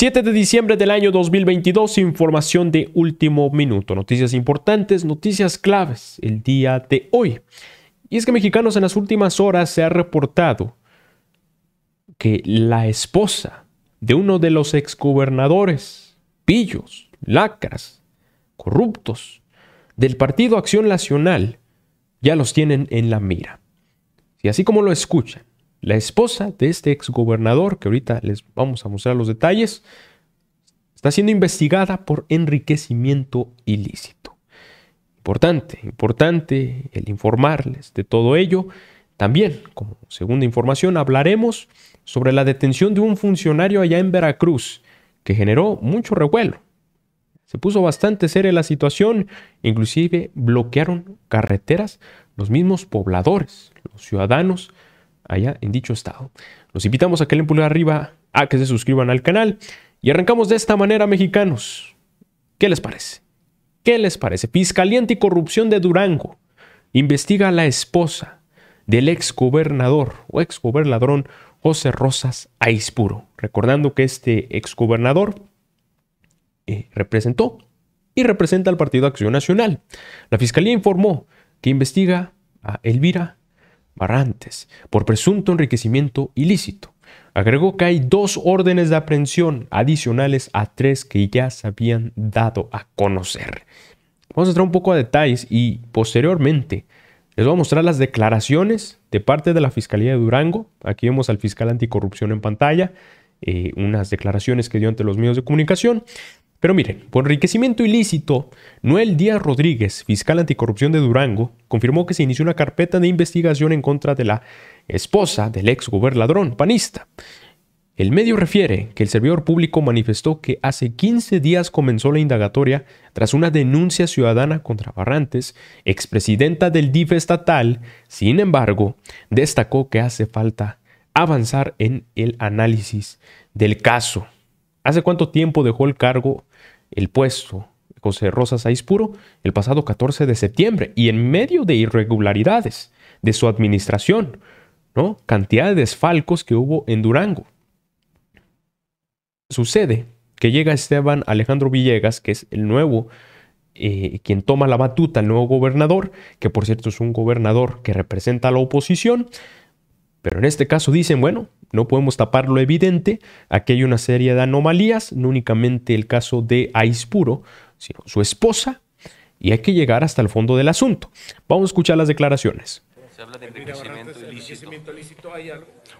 7 de diciembre del año 2022, información de último minuto, noticias importantes, noticias claves el día de hoy. Y es que mexicanos en las últimas horas se ha reportado que la esposa de uno de los exgobernadores, pillos, lacras, corruptos, del Partido Acción Nacional, ya los tienen en la mira. Y así como lo escuchan, la esposa de este exgobernador, que ahorita les vamos a mostrar los detalles, está siendo investigada por enriquecimiento ilícito. Importante, importante el informarles de todo ello. También, como segunda información, hablaremos sobre la detención de un funcionario allá en Veracruz, que generó mucho revuelo. Se puso bastante seria la situación, inclusive bloquearon carreteras los mismos pobladores, los ciudadanos, allá en dicho estado. Los invitamos a que le den pulgar arriba, a que se suscriban al canal y arrancamos de esta manera, mexicanos. ¿Qué les parece? ¿Qué les parece? Fiscalía Anticorrupción de Durango investiga a la esposa del ex gobernador o ex José Rosas Aispuro, recordando que este ex gobernador eh, representó y representa al Partido Acción Nacional. La Fiscalía informó que investiga a Elvira antes, por presunto enriquecimiento ilícito. Agregó que hay dos órdenes de aprehensión adicionales a tres que ya se habían dado a conocer. Vamos a entrar un poco a detalles y posteriormente les voy a mostrar las declaraciones de parte de la Fiscalía de Durango. Aquí vemos al fiscal anticorrupción en pantalla, eh, unas declaraciones que dio ante los medios de comunicación. Pero miren, por enriquecimiento ilícito, Noel Díaz Rodríguez, fiscal anticorrupción de Durango, confirmó que se inició una carpeta de investigación en contra de la esposa del ex gobernador panista. El medio refiere que el servidor público manifestó que hace 15 días comenzó la indagatoria tras una denuncia ciudadana contra Barrantes, expresidenta del DIF estatal. Sin embargo, destacó que hace falta avanzar en el análisis del caso. ¿Hace cuánto tiempo dejó el cargo el puesto José Rosas Puro, el pasado 14 de septiembre y en medio de irregularidades de su administración, ¿no? Cantidad de desfalcos que hubo en Durango. Sucede que llega Esteban Alejandro Villegas, que es el nuevo, eh, quien toma la batuta, el nuevo gobernador, que por cierto es un gobernador que representa a la oposición, pero en este caso dicen, bueno, no podemos tapar lo evidente, aquí hay una serie de anomalías, no únicamente el caso de Aispuro, sino su esposa, y hay que llegar hasta el fondo del asunto. Vamos a escuchar las declaraciones.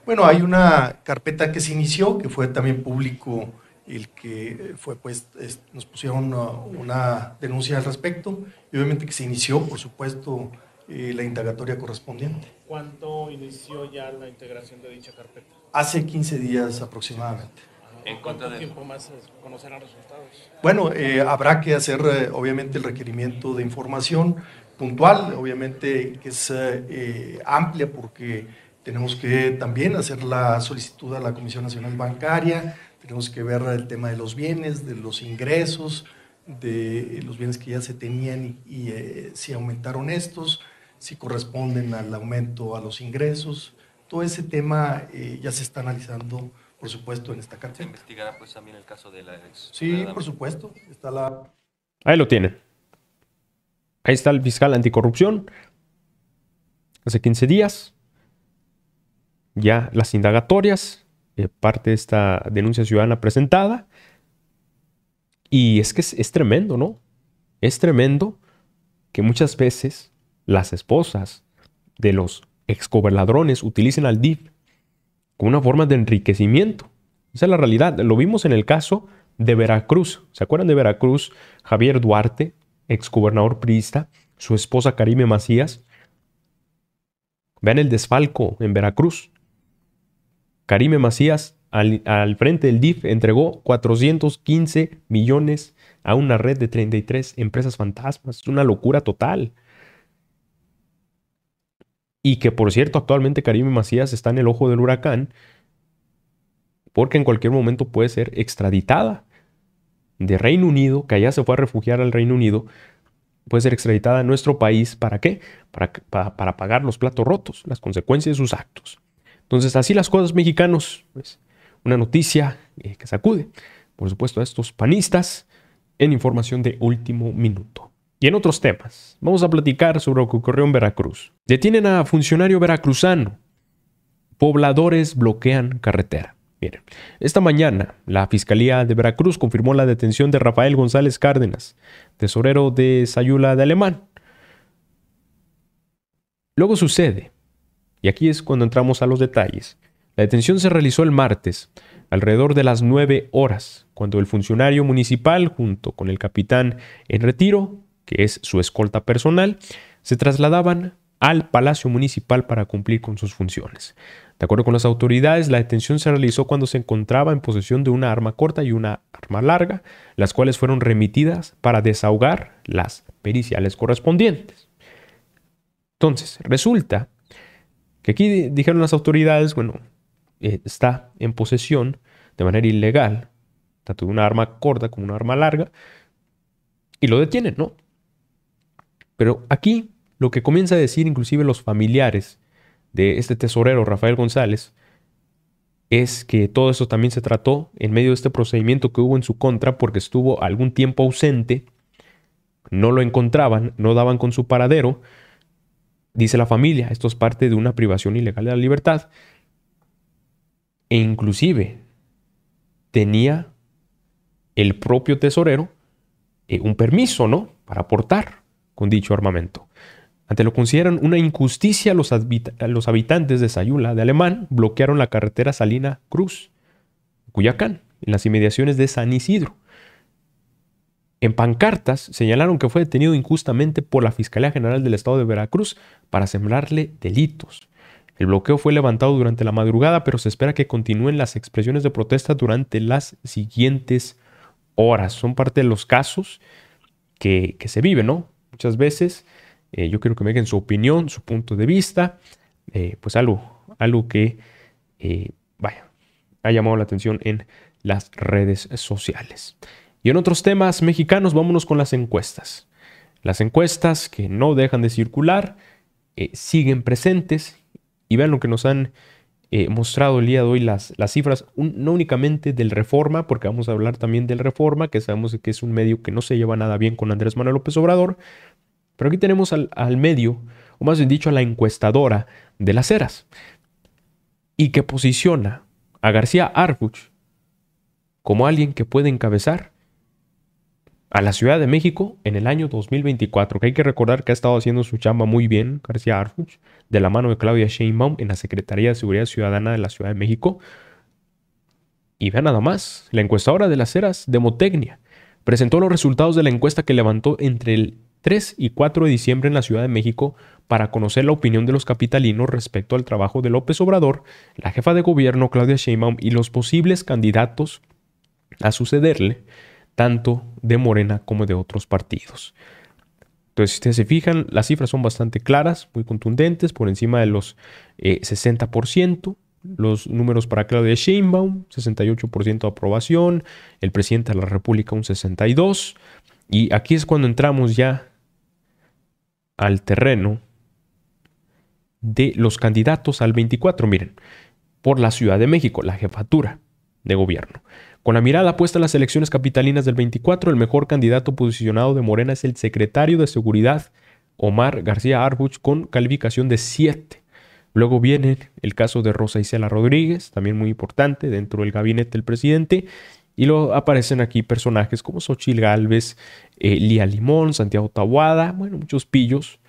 Bueno, hay una carpeta que se inició, que fue también público el que eh, fue pues nos pusieron uh, una, denuncia al respecto y obviamente que se inició por supuesto eh, la indagatoria correspondiente. ¿Cuánto inició ya la integración de dicha carpeta? Hace 15 días aproximadamente. Ah, en ¿Cuánto tiempo más conocerán resultados? Bueno, eh, habrá que hacer eh, obviamente el requerimiento de información puntual, obviamente que es eh, amplia porque tenemos que también hacer la solicitud a la Comisión Nacional Bancaria, tenemos que ver el tema de los bienes, de los ingresos, de los bienes que ya se tenían y, y si aumentaron estos, si corresponden al aumento a los ingresos. Todo ese tema eh, ya se está analizando, por supuesto, en esta carta. ¿Se investigará pues también el caso de la ex? Sí, por supuesto. Está la... Ahí lo tienen. Ahí está el fiscal anticorrupción. Hace 15 días. Ya las indagatorias. Eh, parte de esta denuncia ciudadana presentada. Y es que es tremendo, ¿no? Es tremendo que muchas veces las esposas de los excoberladrones utilizan al DIF como una forma de enriquecimiento. Esa es la realidad. Lo vimos en el caso de Veracruz. ¿Se acuerdan de Veracruz? Javier Duarte, exgobernador priista, su esposa Karime Macías. Vean el desfalco en Veracruz. Karime Macías al, al, frente del DIF entregó 415 millones a una red de 33 empresas fantasmas. Es una locura total y que por cierto actualmente Karim Macías está en el ojo del huracán porque en cualquier momento puede ser extraditada de Reino Unido, que allá se fue a refugiar al Reino Unido, puede ser extraditada a nuestro país. ¿Para qué? Para, para, pagar los platos rotos, las consecuencias de sus actos. Entonces, así las cosas mexicanos. Pues, una noticia eh, que sacude, por supuesto, a estos panistas en información de último minuto. Y en otros temas, vamos a platicar sobre lo que ocurrió en Veracruz. Detienen a funcionario veracruzano. Pobladores bloquean carretera. Miren, esta mañana la Fiscalía de Veracruz confirmó la detención de Rafael González Cárdenas, tesorero de Sayula de Alemán. Luego sucede, y aquí es cuando entramos a los detalles, la detención se realizó el martes, alrededor de las 9 horas, cuando el funcionario municipal, junto con el capitán en retiro, que es su escolta personal, se trasladaban al Palacio Municipal para cumplir con sus funciones. De acuerdo con las autoridades, la detención se realizó cuando se encontraba en posesión de una arma corta y una arma larga, las cuales fueron remitidas para desahogar las periciales correspondientes. Entonces, resulta que aquí dijeron las autoridades, bueno, eh, está en posesión de manera ilegal, tanto de una arma corta como una arma larga, y lo detienen, ¿no? Pero aquí lo que comienza a decir inclusive los familiares de este tesorero Rafael González es que todo eso también se trató en medio de este procedimiento que hubo en su contra porque estuvo algún tiempo ausente, no lo encontraban, no daban con su paradero. Dice la familia, esto es parte de una privación ilegal de la libertad. E inclusive tenía el propio tesorero eh, un permiso, ¿no? Para aportar con dicho armamento. Ante lo consideran una injusticia, los, los habitantes de Sayula, de Alemán, bloquearon la carretera Salina Cruz, Cuyacán, en las inmediaciones de San Isidro. En pancartas señalaron que fue detenido injustamente por la Fiscalía General del Estado de Veracruz para sembrarle delitos. El bloqueo fue levantado durante la madrugada, pero se espera que continúen las expresiones de protesta durante las siguientes horas. Son parte de los casos que, que se viven, ¿no? muchas veces. Eh, yo quiero que me den su opinión, su punto de vista, eh, pues algo, algo que, eh, vaya, ha llamado la atención en las redes sociales. Y en otros temas mexicanos, vámonos con las encuestas. Las encuestas que no dejan de circular, siguen presentes y vean lo que nos han mostrado el día de hoy las, las cifras, no únicamente del Reforma, porque vamos a hablar también del Reforma, que sabemos que es un medio que no se lleva nada bien con Andrés Manuel López Obrador, pero aquí tenemos al, medio, o más bien dicho, a la encuestadora de las eras, y que posiciona a García Arfuch como alguien que puede encabezar a la Ciudad de México en el año 2024, que hay que recordar que ha estado haciendo su chamba muy bien García Arfuch, de la mano de Claudia Sheinbaum en la Secretaría de Seguridad Ciudadana de la Ciudad de México. Y vean nada más, la encuestadora de las eras, Demotecnia, presentó los resultados de la encuesta que levantó entre el 3 y 4 de diciembre en la Ciudad de México para conocer la opinión de los capitalinos respecto al trabajo de López Obrador, la jefa de gobierno Claudia Sheinbaum y los posibles candidatos a sucederle, tanto de Morena como de otros partidos. Entonces, si ustedes se fijan, las cifras son bastante claras, muy contundentes, por encima de los 60%. Eh, los números para Claudia Sheinbaum, 68% de aprobación, el presidente de la República un 62%. Y aquí es cuando entramos ya al terreno de los candidatos al 24, miren, por la Ciudad de México, la jefatura de gobierno. Con la mirada puesta en las elecciones capitalinas del 24, el mejor candidato posicionado de Morena es el secretario de Seguridad, Omar García Arbuch, con calificación de 7. Luego viene el caso de Rosa Isela Rodríguez, también muy importante, dentro del gabinete del presidente, y luego aparecen aquí personajes como Xochil Galvez, eh, Lía Limón, Santiago Tahuada. bueno, muchos pillos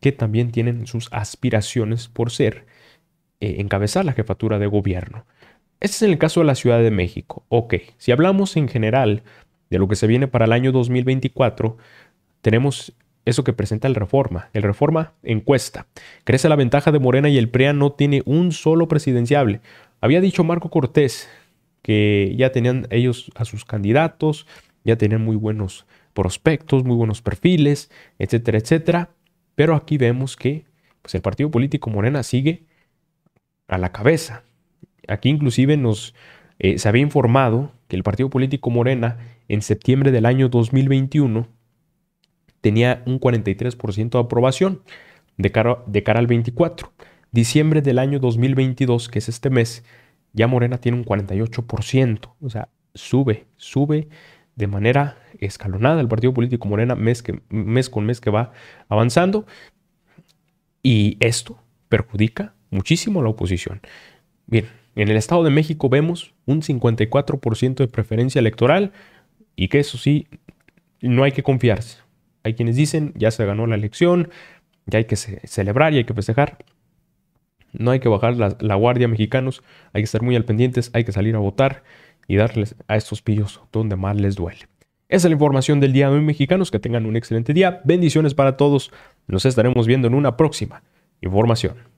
que también tienen sus aspiraciones por ser eh, encabezar la jefatura de gobierno. Este es el caso de la Ciudad de México. Ok, si hablamos en general de lo que se viene para el año 2024, tenemos eso que presenta el Reforma. El Reforma encuesta. Crece la ventaja de Morena y el PREA no tiene un solo presidenciable. Había dicho Marco Cortés que ya tenían ellos a sus candidatos, ya tenían muy buenos prospectos, muy buenos perfiles, etcétera, etcétera. Pero aquí vemos que pues, el partido político Morena sigue a la cabeza. Aquí inclusive nos eh, se había informado que el partido político Morena en septiembre del año 2021 tenía un 43% de aprobación cara, de cara al 24. Diciembre del año 2022, que es este mes, ya Morena tiene un 48%, o sea, sube, sube de manera escalonada el partido político Morena mes, con mes que va avanzando. Y esto perjudica muchísimo a la oposición. Bien, en el Estado de México vemos un 54% de preferencia electoral y que eso sí, no hay que confiarse. Hay quienes dicen, ya se ganó la elección, ya hay que celebrar y hay que festejar. No hay que bajar la, guardia, mexicanos. Hay que estar muy al pendientes, hay que salir a votar y darles a estos pillos donde más les duele. Esa es la información del día de hoy, mexicanos. Que tengan un excelente día. Bendiciones para todos. Nos estaremos viendo en una próxima información.